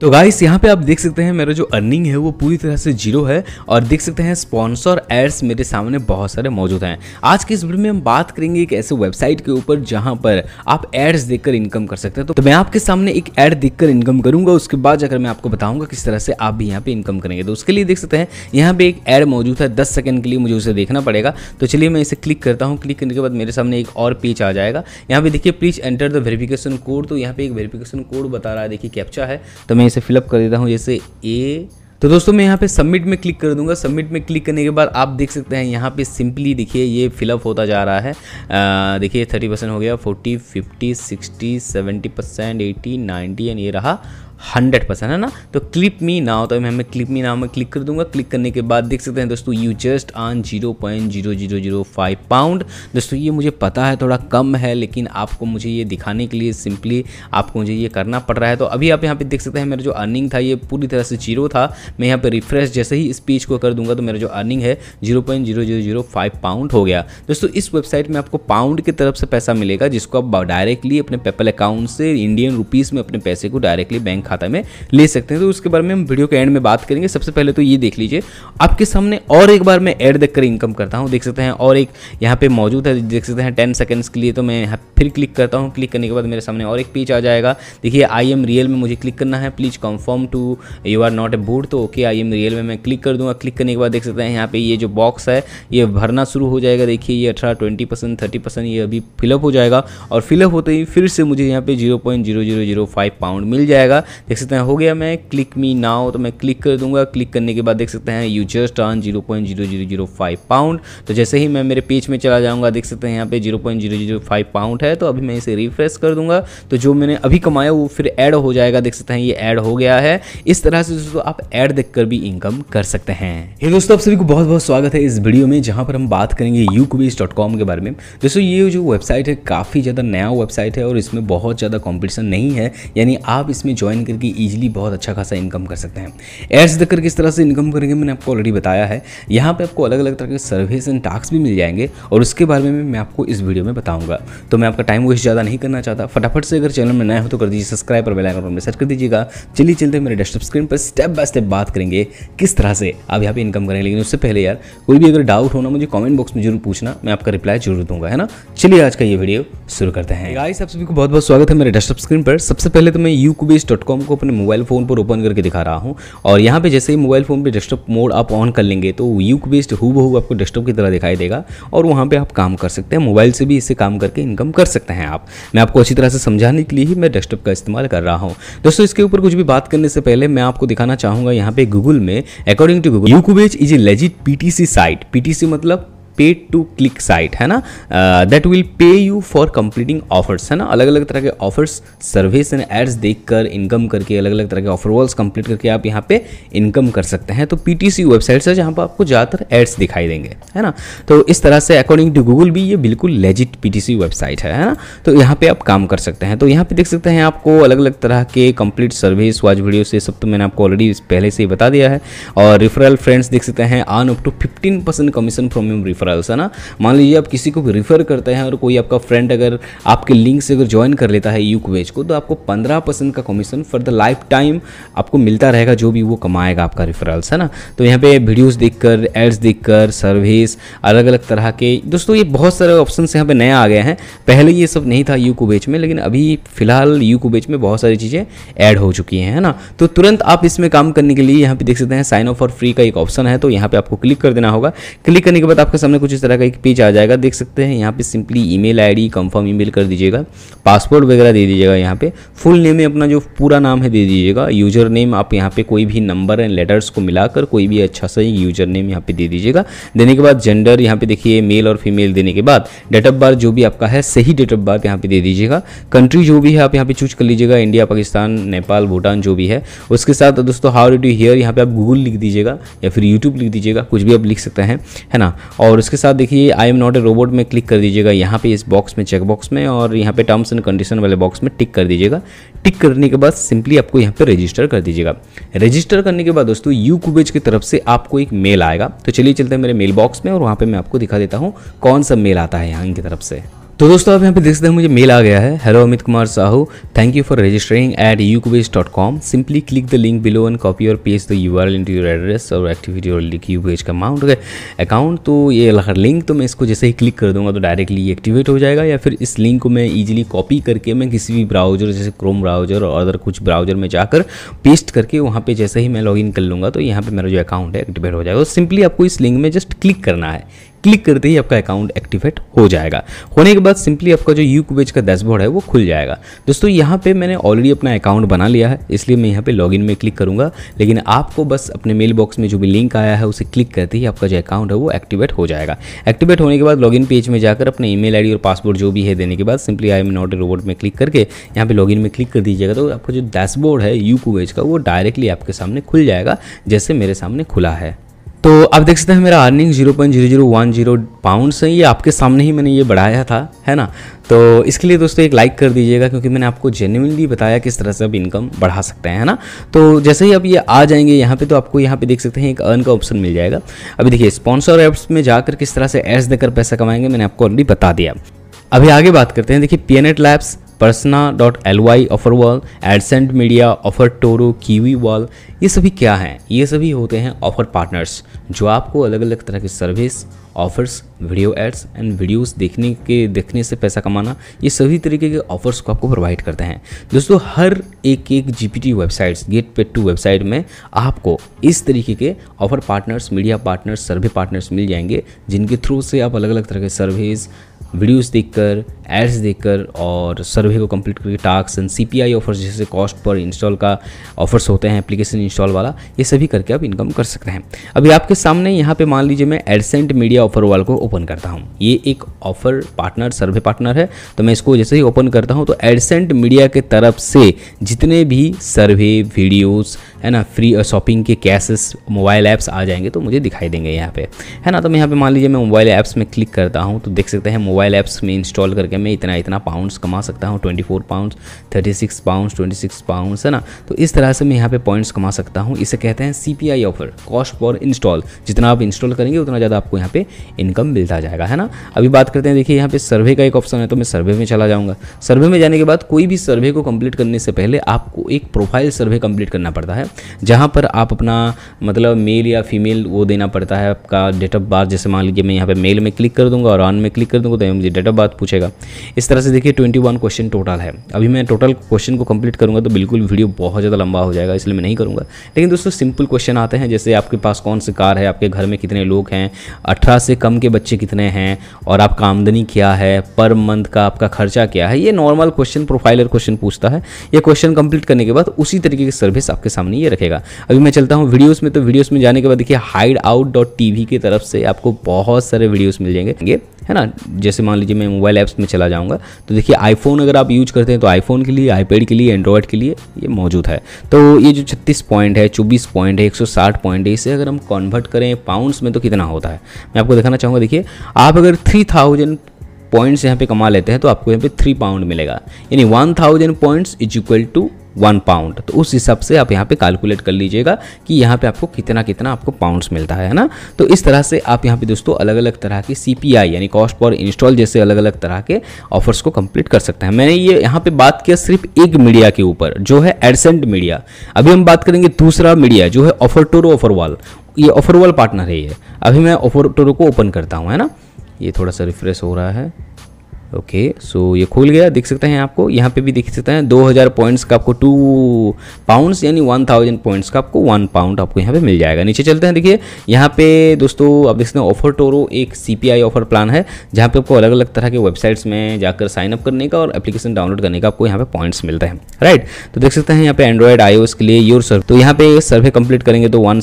तो गाइस यहाँ पे आप देख सकते हैं मेरा जो अर्निंग है वो पूरी तरह से जीरो है और देख सकते हैं स्पॉन्सर एड्स मेरे सामने बहुत सारे मौजूद हैं आज की इस वीडियो में हम बात करेंगे एक ऐसे वेबसाइट के ऊपर जहाँ पर आप एड्स देखकर इनकम कर सकते हैं तो, तो मैं आपके सामने एक ऐड देखकर इनकम करूंगा उसके बाद जाकर मैं आपको बताऊंगा किस तरह से आप भी यहाँ पे इनकम करेंगे तो उसके लिए देख सकते हैं यहाँ पे एक ऐड मौजूद है दस सेकेंड के लिए मुझे उसे देखना पड़ेगा तो चलिए मैं इसे क्लिक करता हूँ क्लिक करने के बाद मेरे सामने एक और पेज आ जाएगा यहाँ पे देखिए please enter the verification code तो यहाँ पे एक वेरिफिकेशन कोड बता रहा है देखिए कैप्चा है तो मैं इसे फिलअप कर देता हूँ जैसे ए तो दोस्तों मैं यहाँ पे सबमिट में क्लिक कर दूंगा सबमिट में क्लिक करने के बाद आप देख सकते हैं यहाँ पे सिंपली देखिए ये फिलअप होता जा रहा है देखिए थर्टी परसेंट हो गया forty fifty sixty seventy percent eighty ninety and ये रहा हंड्रेड परसेंट है ना तो क्लिप मी नाउ तो मैं क्लिप मी नाउ में क्लिक कर दूंगा क्लिक करने के बाद देख सकते हैं दोस्तों you just earn zero point zero zero zero five pound दोस्तों ये मुझे पता है थोड़ा कम है लेकिन आपको मुझे ये दिखाने के लिए सिंपली आपको मुझे ये करना पड़ रहा है तो अभी आप यहाँ पे देख सकते हैं मेरा जो अर्निंग था ये पूरी तरह से जीरो था मैं यहाँ पर रिफ्रेश जैसे ही इस पेज को कर दूंगा तो मेरा जो अर्निंग है zero point zero zero zero five pound हो गया दोस्तों इस वेबसाइट में आपको पाउंड की तरफ से पैसा मिलेगा जिसको आप डायरेक्टली अपने पेपल अकाउंट से इंडियन रुपीज़ में अपने पैसे को डायरेक्टली बैंक खाता में ले सकते हैं तो उसके बारे में हम वीडियो के एंड में बात करेंगे सबसे पहले तो ये देख लीजिए आपके सामने और एक बार मैं एड देख कर इनकम करता हूँ देख सकते हैं और एक यहाँ पे मौजूद है देख सकते हैं टेन सेकेंड्स के लिए तो मैं यहाँ फिर क्लिक करता हूँ क्लिक करने के बाद मेरे सामने और एक पेज आ जाएगा देखिए आई एम रियल में मुझे क्लिक करना है please confirm to you are not a bot तो ओके आई एम रियल में मैं क्लिक कर दूंगा क्लिक करने के बाद देख सकते हैं यहाँ पे ये जो बॉक्स है ये भरना शुरू हो जाएगा देखिए ये अठारह ट्वेंटी परसेंट थर्टी परसेंट ये अभी फिलअप हो जाएगा और फिलअप होते ही फिर से मुझे यहाँ पे zero point zero zero zero five pound मिल जाएगा देख सकते हैं हो गया मैं क्लिक मी नाउ तो मैं क्लिक कर दूंगा क्लिक करने के बाद देख सकते हैं you just earn zero point zero zero zero five pound तो जैसे ही मैं मेरे पेज में चला जाऊंगा देख सकते हैं यहाँ पे zero point zero zero five pound है तो अभी मैं इसे रिफ्रेश कर दूंगा तो जो मैंने अभी कमाया वो फिर ऐड हो जाएगा देख सकते हैं ये ऐड हो गया है इस तरह से दोस्तों आप ऐड देख कर भी इनकम कर सकते हैं ये दोस्तों आप सभी को बहुत बहुत स्वागत है इस वीडियो में जहाँ पर हम बात करेंगे यू के बारे में दोस्तों ये जो वेबसाइट है काफ़ी ज़्यादा नया वेबसाइट है और इसमें बहुत ज़्यादा कॉम्पिटिशन नहीं है यानी आप इसमें ज्वाइन करके ईजिली बहुत अच्छा खासा इनकम कर सकते हैं एड्स देखकर किस तरह से इनकम करेंगे मैंने आपको ऑलरेडी बताया है यहाँ पर आपको अलग अलग तरह के सर्विस एंड टास्क भी मिल जाएंगे और उसके बारे में मैं आपको इस वीडियो में बताऊँगा तो मैं आपका टाइम वेस्ट ज़्यादा नहीं करना चाहता फटाफट से अगर चैनल में नया हो तो कर दीजिए सब्सक्राइब और बेलाइकन पर मैसेज कर दीजिएगा चलिए चलते मेरे डेस्कटॉप स्क्रीन पर स्टेप बाय स्टेप बात करेंगे किस तरह से आप यहाँ पे इनकम करेंगे लेकिन उससे पहले यार कोई भी अगर डाउट होना मुझे कॉमेंट बॉक्स में जरूर पूछना मैं आपका रिप्लाई जरूर दूंगा है ना चलिए आज का ये वीडियो शुरू करते हैं गाइस आप सभी को बहुत बहुत स्वागत है मेरे डेस्कटॉप स्क्रीन पर सबसे पहले तो मैं यू फॉर्म को अपने मोबाइल फ़ोन पर ओपन करके दिखा रहा हूँ और यहाँ पे जैसे ही मोबाइल फ़ोन पे डेस्कटॉप मोड आप ऑन कर लेंगे तो यूक बेस्ड हु बहू आपको डेस्कटॉप की तरह दिखाई देगा और वहाँ पर आप काम कर सकते हैं मोबाइल से भी इससे काम करके इनकम कर सकते हैं आप मैं आपको अच्छी तरह से समझाने के लिए ही मैं डेस्कटॉप का इस्तेमाल कर रहा हूँ दोस्तों इसके ऊपर कुछ भी बात करने से पहले मैं आपको दिखाना चाहूँगा यहाँ पे गूगल में अकॉर्डिंग टू गूगल यूकूबेज is a legit P site P मतलब पे टू क्लिक साइट है ना that will pay you for completing offers है ना अलग अलग तरह के ऑफर्स सर्विस एंड एड्स देखकर इनकम करके अलग अलग तरह के ऑफर वॉल्स कंप्लीट करके आप यहाँ पे इनकम कर सकते हैं तो पीटीसी वेबसाइट है जहाँ पर आपको ज़्यादातर एड्स दिखाई देंगे है ना तो इस तरह से अकॉर्डिंग टू गूगल भी ये बिल्कुल लेजिट पीटीसी वेबसाइट है, है ना तो यहाँ पे आप काम कर सकते हैं तो यहाँ पे देख सकते हैं आपको अलग अलग तरह के कंप्लीट सर्विस वॉच वीडियो से सब तो मैंने आपको ऑलरेडी पहले से ही बता दिया है और रिफरल फ्रेंड्स देख सकते हैं earn up to fifteen percent commission from referral referrals है ना मान लीजिए आप किसी को भी रिफ़र करते हैं और कोई आपका फ्रेंड अगर आपके लिंक से अगर ज्वाइन कर लेता है यू क्वेज को तो आपको पंद्रह परसेंट का commission for the lifetime आपको मिलता रहेगा जो भी वो कमाएगा आपका रेफरल्स है ना तो यहाँ पे वीडियोज़ देख कर एड्स देख कर सर्विस अलग अलग तरह के दोस्तों ये बहुत सारे ऑप्शन यहाँ पे नया आ गए हैं पहले ये सब नहीं था यू कुबेज में लेकिन अभी फिलहाल यू कुबेज में बहुत सारी चीज़ें ऐड हो चुकी हैं है ना तो तुरंत आप इसमें काम करने के लिए यहाँ पे देख सकते हैं साइन ऑफ और फ्री का एक ऑप्शन है तो यहाँ पे आपको क्लिक कर देना होगा क्लिक करने के बाद आपके सामने में कुछ इस तरह का एक पेज आ जाएगा देख सकते हैं यहाँ पे simply email ID confirm email कर दीजिएगा पासपोर्ट वगैरह दे दीजिएगा यहाँ पे फुल नेम में अपना जो पूरा नाम है दे दीजिएगा यूजर नेम आप यहाँ पे कोई भी नंबर एंड लेटर्स को मिलाकर कोई भी अच्छा सा यूजर नेम यहाँ पे दे दीजिएगा देने के बाद जेंडर यहाँ पे देखिए मेल और फीमेल देने के बाद डेट ऑफ बर्थ जो भी आपका है सही डेट ऑफ बर्थ यहाँ पे दे दीजिएगा कंट्री जो भी है आप यहाँ पे चूज कर लीजिएगा इंडिया पाकिस्तान नेपाल भूटान जो भी है उसके साथ तो दोस्तों हाउ डू यू हियर यहाँ पे आप गूगल लिख दीजिएगा या फिर यूट्यूब लिख दीजिएगा कुछ भी आप लिख सकते हैं है ना और उसके साथ देखिए I am not a robot में क्लिक कर दीजिएगा यहाँ पे इस बॉक्स में चेक बॉक्स में और यहाँ पे टर्म्स एंड कंडीशन वाले बॉक्स में टिक कर दीजिएगा टिक करने के बाद सिंपली आपको यहाँ पे रजिस्टर कर दीजिएगा रजिस्टर करने के बाद दोस्तों यू कुबेज की तरफ से आपको एक मेल आएगा तो चलिए चलते हैं मेरे मेल बॉक्स में और वहाँ पर मैं आपको दिखा देता हूँ कौन सा मेल आता है यहाँ इनकी तरफ से तो दोस्तों आप यहाँ पे देख सकते हैं मुझे मेल आ गया है hello Amit Kumar Sahu thank you for registering at यूकवेज dot com simply click the link below and copy और paste the U R into your address और एक्टिविटी और लिख यू का अमाउंट अकाउंट तो ये लिंक तो मैं इसको जैसे ही क्लिक कर दूंगा तो डायरेक्टली ये एक्टिवेट हो जाएगा या फिर इस लिंक को मैं ईजिली कॉपी करके मैं किसी भी ब्राउजर जैसे क्रोम ब्राउजर और अदर कुछ ब्राउजर में जाकर पेस्ट करके वहाँ पर जैसे ही मैं इन कर लूँगा तो यहाँ पर मेरा जो अकाउंट है एक्टिवेट हो जाएगा सिंपली तो आपको इस लिंक में जस्ट क्लिक करना है क्लिक करते ही आपका अकाउंट एक्टिवेट हो जाएगा होने के बाद सिंपली आपका जो यू क्यूबेज का डैशबोर्ड है वो खुल जाएगा दोस्तों यहाँ पे मैंने ऑलरेडी अपना अकाउंट बना लिया है इसलिए मैं यहाँ पे लॉगिन में क्लिक करूँगा लेकिन आपको बस अपने मेल बॉक्स में जो भी लिंक आया है उसे क्लिक करते ही आपका जो अकाउंट है वो एक्टिवेट हो जाएगा एक्टिवेट होने के बाद लॉगिन पेज में जाकर अपने ई मेल और पासवर्ड जो भी है देने के बाद simply I am not a robot में क्लिक करके यहाँ पे लॉगिन में क्लिक कर दीजिएगा तो आपका जो डैशबोर्ड है यू कुबेज का वो डायरेक्टली आपके सामने खुल जाएगा जैसे मेरे सामने खुला है तो आप देख सकते हैं मेरा earning zero point zero zero one zero pounds है ये आपके सामने ही मैंने ये बढ़ाया था है ना तो इसके लिए दोस्तों एक लाइक कर दीजिएगा क्योंकि मैंने आपको जेन्यूनली बताया किस तरह से आप इनकम बढ़ा सकते हैं है ना तो जैसे ही आप ये आ जाएंगे यहाँ पे तो आपको यहाँ पे देख सकते हैं एक अर्न का ऑप्शन मिल जाएगा अभी देखिए स्पॉन्सर ऐप्स में जाकर किस तरह से एड्स देकर पैसा कमाएंगे मैंने आपको ऑलरेडी बता दिया अभी आगे बात करते हैं देखिए P N at labs Persona dot L Y offer wall Adscend Media offer Toro Kiwi wall ये सभी क्या हैं ये सभी होते हैं ऑफर पार्टनर्स जो आपको अलग अलग तरह की service offers video ads and videos देखने के देखने से पैसा कमाना ये सभी तरीके के ऑफर्स को आपको प्रोवाइड करते हैं दोस्तों हर एक एक GPT websites get pay to website में आपको इस तरीके के offer partners media partners survey partners मिल जाएंगे जिनके थ्रू से आप अलग अलग तरह के सर्विस वीडियोस देखकर एड्स देखकर और सर्वे को कंप्लीट करके task and C I offers जैसे कॉस्ट पर इंस्टॉल का ऑफर्स होते हैं एप्लीकेशन इंस्टॉल वाला ये सभी करके आप इनकम कर सकते हैं अभी आपके सामने यहाँ पे मान लीजिए मैं एडसेंट मीडिया ऑफर वाल को ओपन करता हूँ ये एक ऑफर पार्टनर सर्वे पार्टनर है तो मैं इसको जैसे ही ओपन करता हूँ तो एडसेंट मीडिया के तरफ से जितने भी सर्वे वीडियोज़ है ना फ्री शॉपिंग के कैसेस मोबाइल ऐप्स आ जाएंगे तो मुझे दिखाई देंगे यहाँ पे है ना तो मैं यहाँ पे मान लीजिए मैं मोबाइल ऐप्स में क्लिक करता हूँ तो देख सकते हैं मोबाइल मोबाइल ऐप्स में इंस्टॉल करके मैं इतना इतना पाउंड्स कमा सकता हूँ twenty four pound thirty six pound twenty six pound है ना तो इस तरह से मैं यहाँ पे पॉइंट्स कमा सकता हूँ इसे कहते हैं C P I offer cost for install जितना आप इंस्टॉल करेंगे उतना ज़्यादा आपको यहाँ पे इनकम मिलता जाएगा है ना अभी बात करते हैं देखिए यहाँ पे सर्वे का एक ऑप्शन है तो मैं सर्वे में चला जाऊँगा सर्वे में जाने के बाद कोई भी सर्वे को कंप्लीट करने से पहले आपको एक प्रोफाइल सर्वे कंप्लीट करना पड़ता है जहाँ पर आप अपना मतलब मेल या फीमेल वो देना पड़ता है आपका डेट ऑफ बर्थ जैसे मान लीजिए मैं यहाँ पर मेल में क्लिक कर दूँगा और ऑन में क्लिक कर दूँगा तो एवं मुझे डेट ऑफ बर्थ पूछेगा इस तरह से देखिए ट्वेंटी वन क्वेश्चन टोटल है अभी मैं टोटल क्वेश्चन को कंप्लीट करूँगा तो बिल्कुल वीडियो बहुत ज़्यादा लंबा हो जाएगा इसलिए मैं नहीं करूँगा लेकिन दोस्तों सिंपल क्वेश्चन आते हैं जैसे आपके पास कौन सी कार है आपके घर में कितने लोग हैं अठारह से कम के बच्चे कितने हैं और आपका आमदनी क्या है पर मंथ का आपका खर्चा क्या है ये नॉर्मल क्वेश्चन प्रोफाइलर क्वेश्चन पूछता है ये क्वेश्चन कंप्लीट करने के बाद उसी तरीके की सर्विस आपके सामने ये रखेगा अभी मैं चलता हूँ वीडियोज़ में तो वीडियोज़ में जाने के बाद देखिए हाइड आउट डॉट टी की तरफ से आपको बहुत सारे वीडियोस मिल जाएंगे है ना जैसे मान लीजिए मैं मोबाइल ऐप्स में चला जाऊँगा तो देखिए आईफोन अगर आप यूज करते हैं तो आईफोन के लिए आईपैड के लिए एंड्रॉयड के लिए ये मौजूद है तो ये जो छत्तीस पॉइंट है चौबीस पॉइंट है एक पॉइंट है इसे अगर हम कन्वर्ट करें पाउंड्स में तो कितना होता है मैं आपको दिखाना चाहूँगा देखिए आप अगर थ्री थाउजेंड पॉइंट्स यहाँ पे कमा लेते हैं तो आपको यहाँ पे थ्री पाउंड मिलेगा यानी one thousand points is equal to one pound तो उस हिसाब से आप यहाँ पे कैलकुलेट कर लीजिएगा कि यहाँ पे आपको कितना कितना आपको पाउंड्स मिलता है ना तो इस तरह से आप यहाँ पे दोस्तों अलग अलग तरह की सी यानी कॉस्ट पर इंस्टॉल जैसे अलग अलग तरह के ऑफर्स को कंप्लीट कर सकते हैं मैंने ये यहाँ पे बात किया सिर्फ एक मीडिया के ऊपर जो है एडसेंट मीडिया अभी हम बात करेंगे दूसरा मीडिया जो है ऑफर टोरो ऑफर वाल ये ऑफर वाल पार्टनर है ये अभी मैं ऑफर टोरो को ओपन करता हूँ है ना ये थोड़ा सा रिफ्रेश हो रहा है ओके सो ये खोल गया देख सकते हैं आपको यहाँ पे भी देख सकते हैं 2000 पॉइंट्स का आपको टू पाउंड्स यानी 1000 पॉइंट्स का आपको वन पाउंड आपको यहाँ पे मिल जाएगा नीचे चलते हैं देखिए यहाँ पे दोस्तों आप देख सकते हैं ऑफर टोरो एक सीपीआई ऑफर प्लान है जहाँ पे आपको अलग अलग तरह के वेबसाइट्स में जाकर साइन अप करने का और एप्लीकेशन डाउनलोड करने का आपको यहाँ पे पॉइंट्स मिलते हैं राइट तो देख सकते हैं यहाँ पे एंड्रॉयड आई के लिए योर सर्व तो यहाँ पे सर्वे कंप्लीट करेंगे तो वन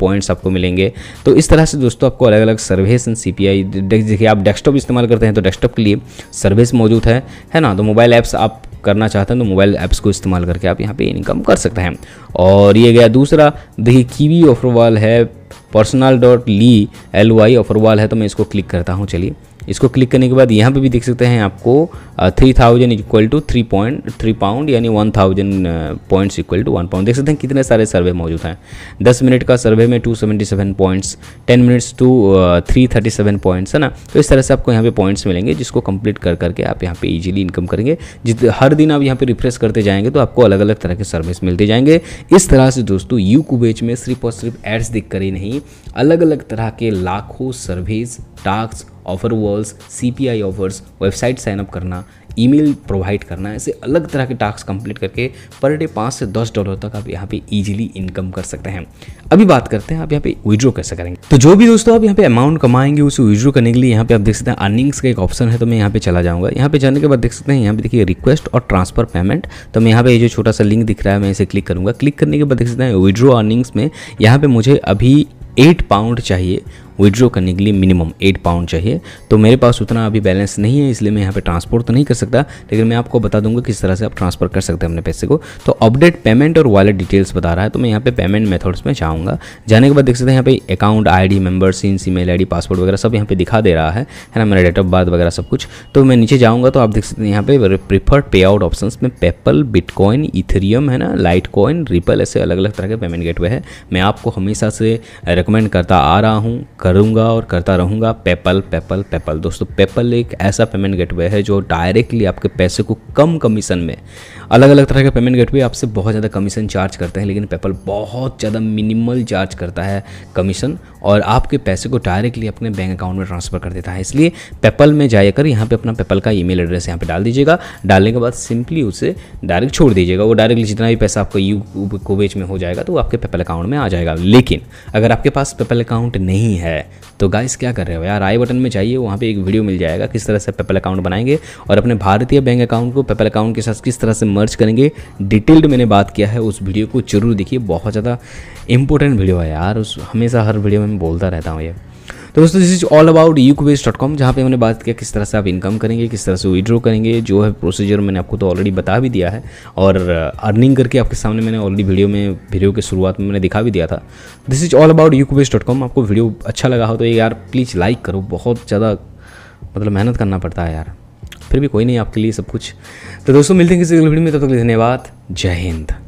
पॉइंट्स आपको मिलेंगे तो इस तरह से दोस्तों आपको अलग अलग सर्वेस एंड सी देखिए आप डेस्कटॉप इस्तेमाल करते हैं तो डेस्कटॉप के लिए सर्विस मौजूद है है ना तो मोबाइल ऐप्स आप करना चाहते हैं तो मोबाइल ऐप्स को इस्तेमाल करके आप यहाँ पे इनकम कर सकते हैं और ये गया दूसरा देखिए कीवी ऑफरवाल है personal dot ly L Y offerwall है तो मैं इसको क्लिक करता हूँ चलिए इसको क्लिक करने के बाद यहाँ पे भी देख सकते हैं आपको three thousand equal to three point three pound यानी one thousand points equal to one pound देख सकते हैं कितने सारे सर्वे मौजूद हैं दस मिनट का सर्वे में two seventy seven points ten minutes two three thirty seven points है ना तो इस तरह से आपको यहाँ पे पॉइंट्स मिलेंगे जिसको कंप्लीट कर करके आप यहाँ पे ईजिली इनकम करेंगे जित हर दिन आप यहाँ पे रिफ्रेश करते जाएंगे तो आपको अलग अलग तरह के सर्विस मिलते जाएंगे इस तरह से दोस्तों यू कुबेच में सिर्फ और सिर्फ एड्स दिख कर ही नहीं अलग अलग तरह के लाखों service task offer walls C offers website signup करना ईमेल प्रोवाइड करना ऐसे अलग तरह के टास्क कंप्लीट करके पर डे पाँच से दस डॉलर तक आप यहाँ पे इजीली इनकम कर सकते हैं अभी बात करते हैं आप यहाँ पे विड्रो कैसे करेंगे तो जो भी दोस्तों आप यहाँ पे अमाउंट कमाएंगे उसे विड्रो करने के लिए यहाँ पे आप देख सकते हैं अर्निंग्स का एक ऑप्शन है तो मैं यहाँ पे चला जाऊँगा यहाँ पे जाने के बाद देख सकते हैं यहाँ पे देखिए रिक्वेस्ट और ट्रांसफर पेमेंट तो मैं यहाँ पे जो छोटा सा लिंक दिख रहा है मैं इसे क्लिक करूँगा क्लिक करने के बाद देख सकते हैं विड्रो अर्निंग्स में यहाँ पे मुझे अभी एट पाउंड चाहिए विड्रॉ करने के लिए मिनिमम एट पाउंड चाहिए तो मेरे पास उतना अभी बैलेंस नहीं है इसलिए मैं यहाँ पे ट्रांसफर तो नहीं कर सकता लेकिन मैं आपको बता दूंगा किस तरह से आप ट्रांसफर कर सकते हैं अपने पैसे को तो अपडेट पेमेंट और वॉलेट डिटेल्स बता रहा है तो मैं यहाँ पे पेमेंट मेथड्स में जाऊँगा जाने के बाद देख सकते हैं यहाँ पे account D member since email ID password वगैरह सब यहाँ पे दिखा दे रहा है है ना मेरा डेट ऑफ बर्थ वगैरह सब कुछ तो मैं नीचे जाऊँगा तो आप देख सकते हैं यहाँ पे प्रीफर्ड पे आउट ऑप्शन में पेपल बिटकॉइन इथेरियम है ना लाइट कॉइन रिपल ऐसे अलग अलग तरह के पेमेंट गेटवे है मैं आपको हमेशा से रिकमेंड करता आ रहा हूँ करूँगा और करता रहूँगा पेपल पेपल पेपल दोस्तों पेपल एक ऐसा पेमेंट गेटवे है जो डायरेक्टली आपके पैसे को कम कमीशन में अलग अलग तरह के पेमेंट गेटवे आपसे बहुत ज़्यादा कमीशन चार्ज करते हैं लेकिन पेपल बहुत ज़्यादा मिनिमल चार्ज करता है कमीशन और आपके पैसे को डायरेक्टली अपने बैंक अकाउंट में ट्रांसफ़र कर देता है इसलिए पेपल में जाकर यहाँ पर अपना पेपल का ईमेल एड्रेस यहाँ पर डाल दीजिएगा डालने के बाद सिंपली उसे डायरेक्ट छोड़ दीजिएगा वो डायरेक्टली जितना भी पैसा आपको यू कोवेज में हो जाएगा तो वो आपके पेपल अकाउंट में आ जाएगा लेकिन अगर आपके पास पेपल अकाउंट नहीं है तो गाइस क्या कर रहे हो यार आई बटन में जाइए वहाँ पे एक वीडियो मिल जाएगा किस तरह से पेपल अकाउंट बनाएंगे और अपने भारतीय बैंक अकाउंट को पेपल अकाउंट के साथ किस तरह से मर्ज करेंगे डिटेल्ड मैंने बात किया है उस वीडियो को जरूर देखिए बहुत ज़्यादा इंपॉर्टेंट वीडियो है यार उस हमेशा हर वीडियो में में बोलता रहता हूँ ये तो दोस्तों दिस इज ऑल अबाउट यू क्यूबेस डॉट कॉम जहाँ पर मैंने बात किया किस तरह से आप इनकम करेंगे किस तरह से विड्रॉ करेंगे जो है प्रोसीजर मैंने आपको तो ऑलरेडी बता भी दिया है और अर्निंग uh, करके आपके सामने मैंने ऑलरेडी वीडियो में वीडियो के शुरुआत में मैंने दिखा भी दिया था दिस इज ऑल अबाउट यू क्यूबेस डॉट कॉम आपको वीडियो अच्छा लगा हो तो यार प्लीज़ लाइक करो बहुत ज़्यादा मतलब मेहनत करना पड़ता है यार फिर भी कोई नहीं आपके लिए सब कुछ तो दोस्तों मिलते हैं किसी वीडियो में तब तक धन्यवाद जय हिंद